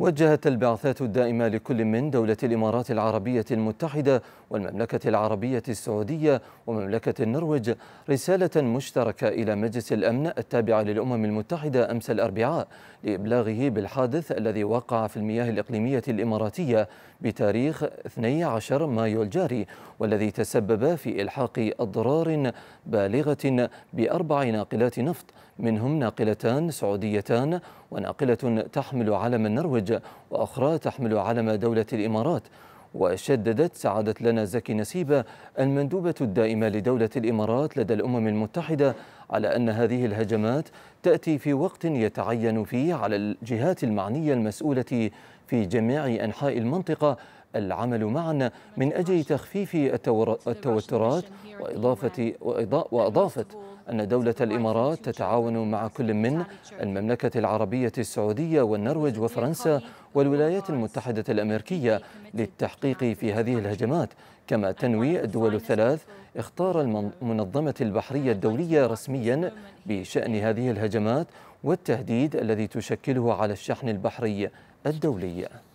وجهت البعثات الدائمة لكل من دولة الإمارات العربية المتحدة والمملكة العربية السعودية ومملكة النرويج رسالة مشتركة إلى مجلس الأمن التابع للأمم المتحدة أمس الأربعاء لإبلاغه بالحادث الذي وقع في المياه الإقليمية الإماراتية بتاريخ 12 مايو الجاري والذي تسبب في إلحاق أضرار بالغة بأربع ناقلات نفط منهم ناقلتان سعوديتان وناقلة تحمل علم النرويج الخارج وأخرى تحمل علم دولة الإمارات وشددت سعادة لنا زكي نسيبة المندوبة الدائمة لدولة الإمارات لدى الأمم المتحدة على أن هذه الهجمات تأتي في وقت يتعين فيه على الجهات المعنية المسؤولة في جميع أنحاء المنطقة العمل معا من أجل تخفيف التوترات وإضافة وأضافت أن دولة الإمارات تتعاون مع كل من المملكة العربية السعودية والنرويج وفرنسا والولايات المتحدة الأمريكية للتحقيق في هذه الهجمات كما تنوي الدول الثلاث اختار المنظمة البحرية الدولية رسميا بشأن هذه الهجمات والتهديد الذي تشكله على الشحن البحري الدولي